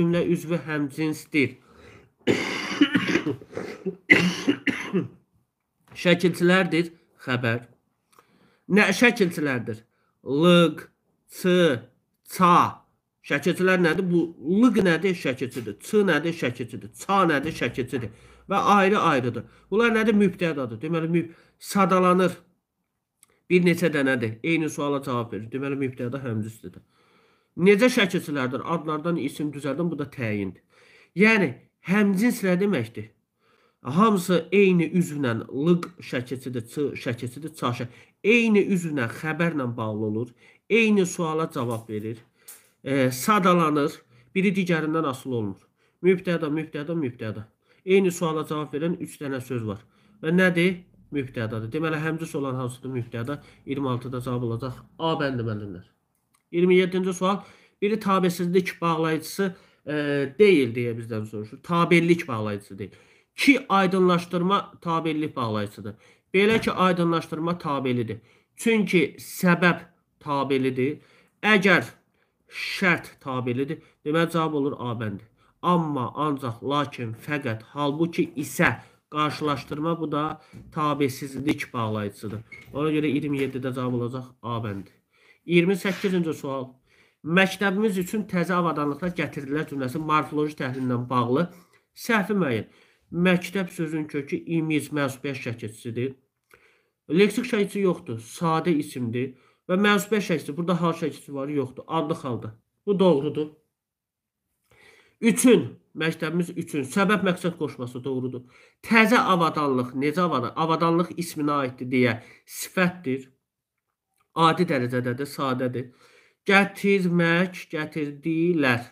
Cümlə üzvü həmcinsdir. Şəkilçilərdir xəbər. Nə şəkilçilərdir? Lıq, ç, ça. Şəkilçilər nədir? Bu lıq nədir? Şəkilçidir. Ç nədir? Şəkilçidir. Ça nədir? Şəkilçidir. Və ayrı-ayrıdır. Bunlar nədir? Mübtədadır. Deməli müb sadalanır. Bir neçə dənədir. Eyni suala cavab verir. Deməli mübtəda həmzisidir. Necə şəkilçilərdir? Adlardan isim düzəldən bu da təyindir. Yəni həmcins nə deməkdir? Hamısı eyni üzvlə lıq şəkilçidir, ç şəkilçidir, çaşı. Eyni üzvlə xəbərlə bağlı olur. Eyni suala cavab verir. E, sadalanır. Biri digərindən asılı olmur. Mübtəda, mübtəda, mübtəda. Eyni suala cavab verən 3 dənə söz var. Və nədir? Mübtədadır. Deməli həmcis olan hansıdır mübtəda? 26-da cavab olacaq A bəndi müəllimlər. 27-ci sual. Biri tabəsizlik bağlayıcısı e, deyil deyə bizdən soruşur. Tabellik bağlayıcısı deyil. 2 aydınlaşdırma tabellik bağlayıcısıdır. Belə ki aydınlaşdırma tabelidir. Çünki səbəb tabelidir. Əgər şərt tabelidir, deməli cavab olur A bəndi. Amma ancaq lakin fəqət halbuki isə qarşılaşdırma bu da tabesizlik bağlayıcısıdır. Ona görə 27-də cavab olacaq A bəndi. 28-ci sual. Məktəbimiz üçün təzə avadanlıqlar gətirdilər cümləsi morfoloji təhlilinlə bağlı səhvi müəyyən. Məktəb sözünün kökü imiz, məsubiyyət şəkilçisidir. Leksik şəkilçi yoxdur, sadə isimdir və məsubiyyət şəkilçisi burada hal şəkilçisi var, yoxdur, adlı halda. Bu doğrudur. Üçün məktəbimiz üçün səbəb məqsəd qoşması doğrudur. Təzə avadanlıq necə avadanlıq? Avadanlıq isminə aiddir deyə sifətdir. Adi dərəcədədir, sadədir. Gətirmək, gətirdilər.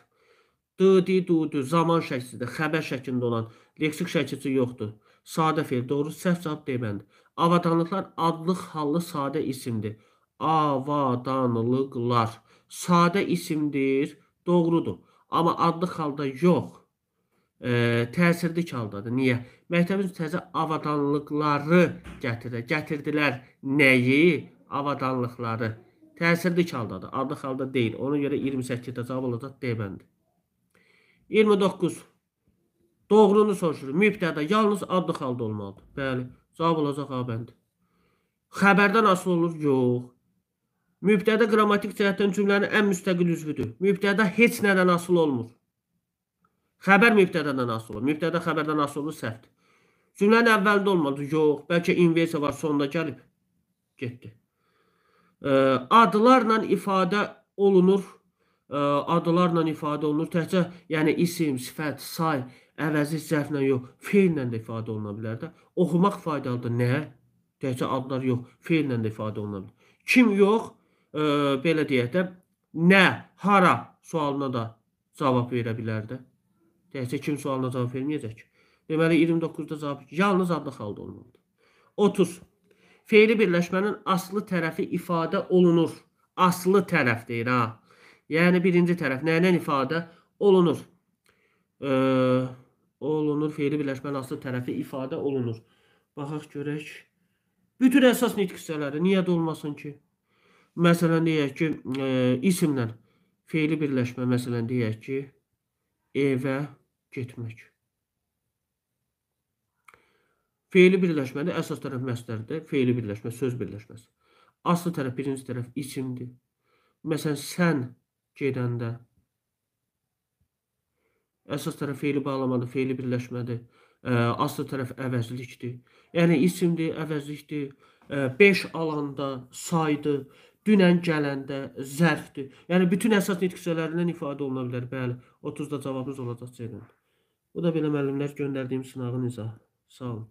Dı-di, du-du, zaman şəklində, xəbər şəklində olan leksik şəkilçi yoxdur. Sadə fe'l, doğru səhv cavab deməlidir. Avadanlıqlar adlıq hallı sadə isimdir. Avadanlıqlar sadə isimdir, doğrudur. Amma adlıq halda yox. E, təsirlik haldadır. Niyə? Məktəbin təzə avadanlıqları gətirir. Gətirdilər nəyi? avadanlıqları təsirlik haldadır. Adlı halda deyil. Ona görə 28-də cavab olacaq D bəndi. 29. Doğrunu soruşur. Mübtədə yalnız adlı halda olmalıdır. Bəli, cavab olacaq A bəndi. Xəbərdən asılı olur? Yox. Mübtədə qrammatik cəhətdən cümlənin ən müstəqil üzvüdür. Mübtədə heç nədən asılı olmur. Xəbər mübtədədən asılı olur. Mübtədə xəbərdən asılı olur səhvdir. Cümlənin əvvəlində olmalıdır. Yox, bəlkə inversiya var, sonda gəlib. Getdi adlarla ifadə olunur. Adlarla ifadə olunur. Təkcə yəni isim, sifət, say əvəzi səhvlə yox, feillə də ifadə oluna bilər də. Oxumaq faydalıdır. Nə? Təkcə adlar yox, feillə də ifadə oluna bilər. Kim yox, e, belə deyək də, nə, hara sualına da cavab verə bilər də. Təkcə kim sualına cavab verməyəcək ki? Deməli 29-da cavab yalnız adlı xalda olmalıdır. 30 Feili birləşmənin aslı tərəfi ifadə olunur. Aslı tərəf deyir ha. Yəni birinci tərəf nə ilə ifadə olunur? E, olunur feili birləşmənin aslı tərəfi ifadə olunur. Baxaq görək. Bütün əsas nitq hissələri niyə də olmasın ki? Məsələn deyək ki, e, isimlə feili birləşmə məsələn deyək ki, evə getmək. Feili birləşmədə əsas tərəf məsdərdir. Feili birləşmə söz birləşməsi. Aslı tərəf birinci tərəf içimdir. Məsələn, sən gedəndə əsas tərəf feili bağlamadır, feili birləşmədir. Aslı tərəf əvəzlikdir. Yəni isimdir, əvəzlikdir. 5 alanda saydı, dünən gələndə zərfdir. Yəni bütün əsas nitqçələrindən ifadə oluna bilər. Bəli, 30-da cavabınız olacaq Ceylan. Bu da belə müəllimlər göndərdiyim sınağın izahı. Sağ olun.